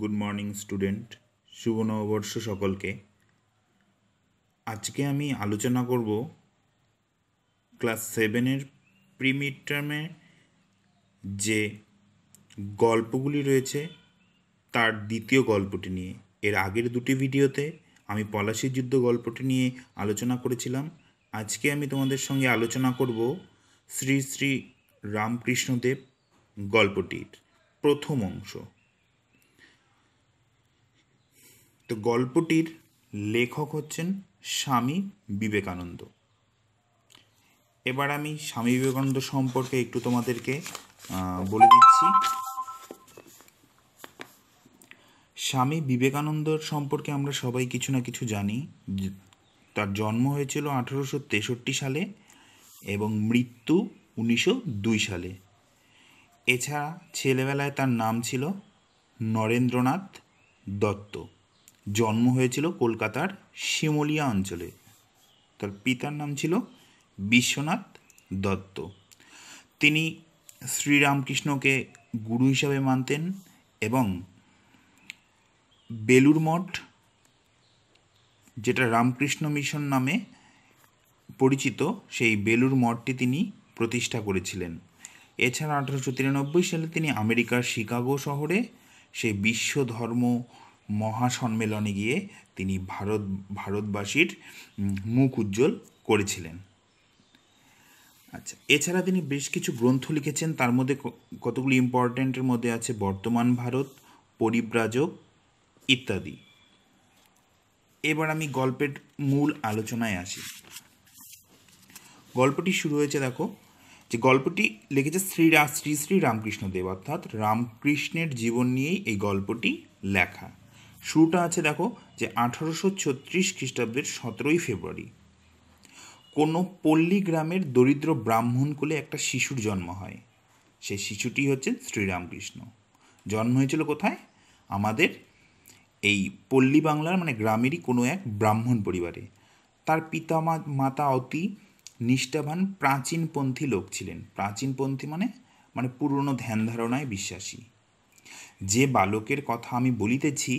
good morning student শুভ নববর্ষ সকলকে আজকে আমি আলোচনা করব ক্লাস সেভেনের প্রি মিড টার্মে যে গল্পগুলি রয়েছে তার দ্বিতীয় গল্পটি নিয়ে এর আগের দুটি ভিডিওতে আমি পলাশি যুদ্ধ গল্পটি নিয়ে আলোচনা করেছিলাম আজকে আমি তোমাদের সঙ্গে আলোচনা করব শ্রী শ্রী রামকৃষ্ণদেব গল্পটির প্রথম অংশ তো গল্পটির লেখক হচ্ছেন স্বামী বিবেকানন্দ এবার আমি স্বামী বিবেকানন্দ সম্পর্কে একটু তোমাদেরকে বলে দিচ্ছি স্বামী বিবেকানন্দর সম্পর্কে আমরা সবাই কিছু না কিছু জানি তার জন্ম হয়েছিল আঠারোশো তেষট্টি সালে এবং মৃত্যু উনিশশো দুই সালে এছাড়া ছেলেবেলায় তার নাম ছিল নরেন্দ্রনাথ দত্ত জন্ম হয়েছিল কলকাতার শিমলিয়া অঞ্চলে তার পিতার নাম ছিল বিশ্বনাথ দত্ত তিনি শ্রীরামকৃষ্ণকে গুরু হিসাবে মানতেন এবং বেলুর মঠ যেটা রামকৃষ্ণ মিশন নামে পরিচিত সেই বেলুর মঠটি তিনি প্রতিষ্ঠা করেছিলেন এছাড়া আঠারোশো তিরানব্বই সালে তিনি আমেরিকার শিকাগো শহরে সেই বিশ্ব ধর্ম মহাসম্মেলনে গিয়ে তিনি ভারত ভারতবাসীর মুখ উজ্জ্বল করেছিলেন আচ্ছা এছাড়া তিনি বেশ কিছু গ্রন্থ লিখেছেন তার মধ্যে কতগুলি ইম্পর্ট্যান্টের মধ্যে আছে বর্তমান ভারত পরিব্রাজক ইত্যাদি এবার আমি গল্পের মূল আলোচনায় আসি গল্পটি শুরু হয়েছে দেখো যে গল্পটি লিখেছে শ্রী শ্রী শ্রী রামকৃষ্ণদেব অর্থাৎ রামকৃষ্ণের জীবন নিয়েই এই গল্পটি লেখা শুরুটা আছে দেখো যে আঠারোশো ছত্রিশ খ্রিস্টাব্দের সতেরোই ফেব্রুয়ারি কোনো পল্লী গ্রামের দরিদ্র ব্রাহ্মণ কোলে একটা শিশুর জন্ম হয় সেই শিশুটি হচ্ছে শ্রীরামকৃষ্ণ জন্ম হয়েছিল কোথায় আমাদের এই পল্লী বাংলার মানে গ্রামেরই কোনো এক ব্রাহ্মণ পরিবারে তার পিতা মাতা অতি নিষ্ঠাবান প্রাচীনপন্থী লোক ছিলেন প্রাচীনপন্থী মানে মানে পুরনো ধ্যান ধারণায় বিশ্বাসী যে বালকের কথা আমি বলিতেছি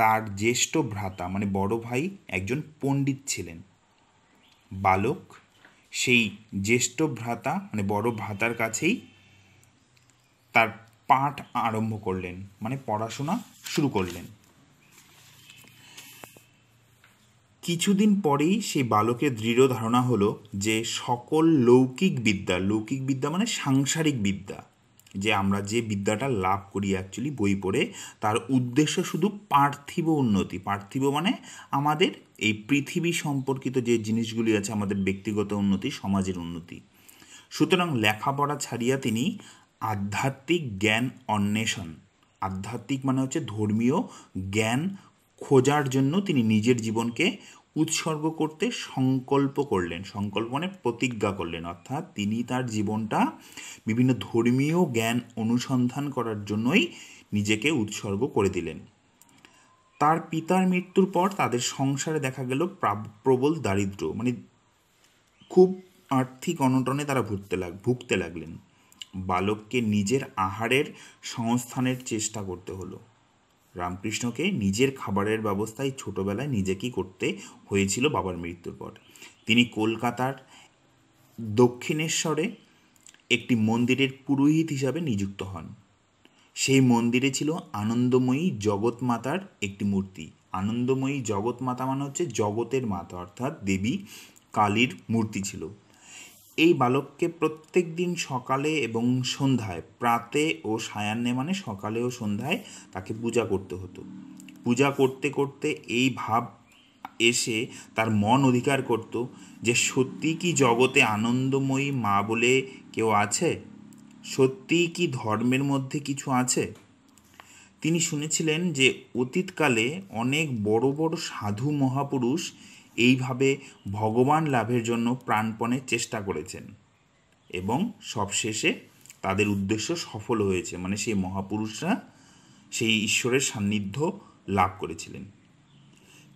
তার জ্যেষ্ঠ ভ্রাতা মানে বড় ভাই একজন পণ্ডিত ছিলেন বালক সেই জ্যেষ্ঠ ভ্রাতা মানে বড় ভ্রাতার কাছেই তার পাঠ আরম্ভ করলেন মানে পড়াশোনা শুরু করলেন কিছুদিন পরেই সেই বালকের দৃঢ় ধারণা হলো যে সকল লৌকিক বিদ্যা লৌকিক বিদ্যা মানে সাংসারিক বিদ্যা যে আমরা যে বিদ্যাটা লাভ করি অ্যাকচুয়ালি বই পড়ে তার উদ্দেশ্য শুধু পার্থিব উন্নতি পার্থিব মানে আমাদের এই পৃথিবী সম্পর্কিত যে জিনিসগুলি আছে আমাদের ব্যক্তিগত উন্নতি সমাজের উন্নতি সুতরাং লেখাপড়া ছাড়িয়া তিনি আধ্যাত্মিক জ্ঞান অন্বেষণ আধ্যাত্মিক মানে হচ্ছে ধর্মীয় জ্ঞান খোঁজার জন্য তিনি নিজের জীবনকে উৎসর্গ করতে সংকল্প করলেন সংকল্প মানে প্রতিজ্ঞা করলেন অর্থাৎ তিনি তার জীবনটা বিভিন্ন ধর্মীয় জ্ঞান অনুসন্ধান করার জন্যই নিজেকে উৎসর্গ করে দিলেন তার পিতার মৃত্যুর পর তাদের সংসারে দেখা গেল প্রবল দারিদ্র মানে খুব আর্থিক অনটনে তারা ভুগতে লাগ ভুগতে লাগলেন বালককে নিজের আহারের সংস্থানের চেষ্টা করতে হলো রামকৃষ্ণকে নিজের খাবারের ব্যবস্থায় ছোটোবেলায় নিজেকেই করতে হয়েছিল বাবার মৃত্যুর পর তিনি কলকাতার দক্ষিণেশ্বরে একটি মন্দিরের পুরোহিত হিসাবে নিযুক্ত হন সেই মন্দিরে ছিল আনন্দময়ী জগৎ মাতার একটি মূর্তি আনন্দময়ী জগৎ মাতা মানে হচ্ছে জগতের মাতা অর্থাৎ দেবী কালীর মূর্তি ছিল এই বালককে প্রত্যেক দিন সকালে এবং সন্ধ্যায় প্রাতে ও সায়ান্নে মানে সকালে ও সন্ধ্যায় তাকে পূজা করতে হতো পূজা করতে করতে এই ভাব এসে তার মন অধিকার করত যে সত্যি কি জগতে আনন্দময়ী মা বলে কেউ আছে সত্যি কি ধর্মের মধ্যে কিছু আছে তিনি শুনেছিলেন যে অতীতকালে অনেক বড় বড় সাধু মহাপুরুষ এইভাবে ভগবান লাভের জন্য প্রাণপণে চেষ্টা করেছেন এবং সবশেষে তাদের উদ্দেশ্য সফল হয়েছে মানে সেই মহাপুরুষরা সেই ঈশ্বরের সান্নিধ্য লাভ করেছিলেন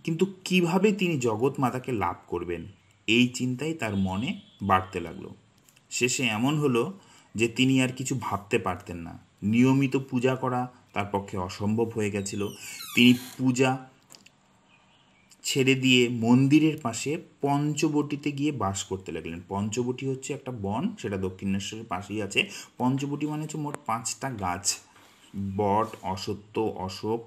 কিন্তু কিভাবে তিনি জগৎ মাতাকে লাভ করবেন এই চিন্তাই তার মনে বাড়তে লাগলো শেষে এমন হলো যে তিনি আর কিছু ভাবতে পারতেন না নিয়মিত পূজা করা তার পক্ষে অসম্ভব হয়ে গেছিল তিনি পূজা ছেড়ে দিয়ে মন্দিরের পাশে পঞ্চবটিতে গিয়ে বাস করতে লাগলেন পঞ্চবটি হচ্ছে একটা বন সেটা দক্ষিণেশ্বরের পাশেই আছে পঞ্চবটি মানে হচ্ছে মোট পাঁচটা গাছ বট অসত্য অশোক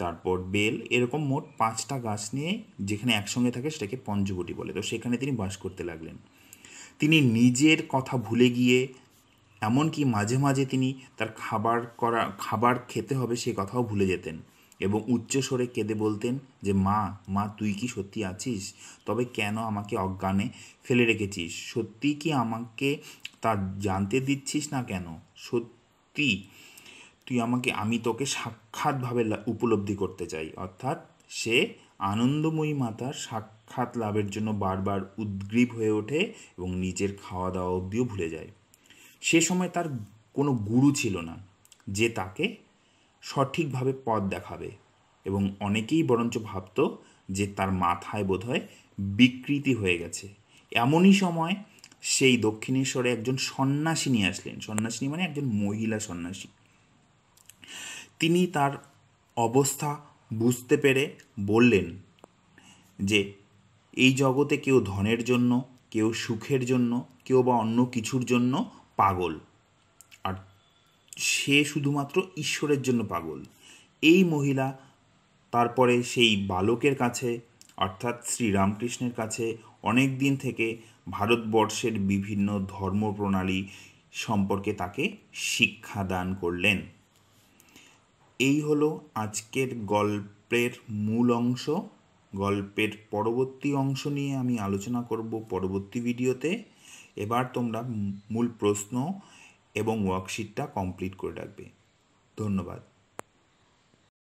তারপর বেল এরকম মোট পাঁচটা গাছ নিয়ে যেখানে একসঙ্গে থাকে সেটাকে পঞ্চবটি বলে তো সেখানে তিনি বাস করতে লাগলেন তিনি নিজের কথা ভুলে গিয়ে এমনকি মাঝে মাঝে তিনি তার খাবার করা খাবার খেতে হবে সেই কথাও ভুলে যেতেন এবং উচ্চস্বরে কেঁদে বলতেন যে মা মা তুই কি সত্যি আছিস তবে কেন আমাকে অজ্ঞানে ফেলে রেখেছিস সত্যি কি আমাকে তা জানতে দিচ্ছিস না কেন সত্যি তুই আমাকে আমি তোকে সাক্ষাৎভাবে উপলব্ধি করতে চাই অর্থাৎ সে আনন্দময়ী মাতার সাক্ষাৎ লাভের জন্য বারবার উদ্গ্রীব হয়ে ওঠে এবং নিজের খাওয়া দাওয়া অব্দিও ভুলে যায় সে সময় তার কোনো গুরু ছিল না যে তাকে সঠিকভাবে পথ দেখাবে এবং অনেকেই বরঞ্চ ভাবত যে তার মাথায় বোধহয় বিকৃতি হয়ে গেছে এমনই সময় সেই দক্ষিণেশ্বরে একজন সন্ন্যাসিনী আসলেন সন্ন্যাসিনী মানে একজন মহিলা সন্ন্যাসী তিনি তার অবস্থা বুঝতে পেরে বললেন যে এই জগতে কেউ ধনের জন্য কেউ সুখের জন্য কেউ বা অন্য কিছুর জন্য পাগল সে শুধুমাত্র ঈশ্বরের জন্য পাগল এই মহিলা তারপরে সেই বালকের কাছে অর্থাৎ শ্রীরামকৃষ্ণের কাছে অনেক দিন থেকে ভারতবর্ষের বিভিন্ন ধর্মপ্রণালী সম্পর্কে তাকে শিক্ষা দান করলেন এই হলো আজকের গল্পের মূল অংশ গল্পের পরবর্তী অংশ নিয়ে আমি আলোচনা করব পরবর্তী ভিডিওতে এবার তোমরা মূল প্রশ্ন এবং ওয়ার্কশিটটা কমপ্লিট করে রাখবে ধন্যবাদ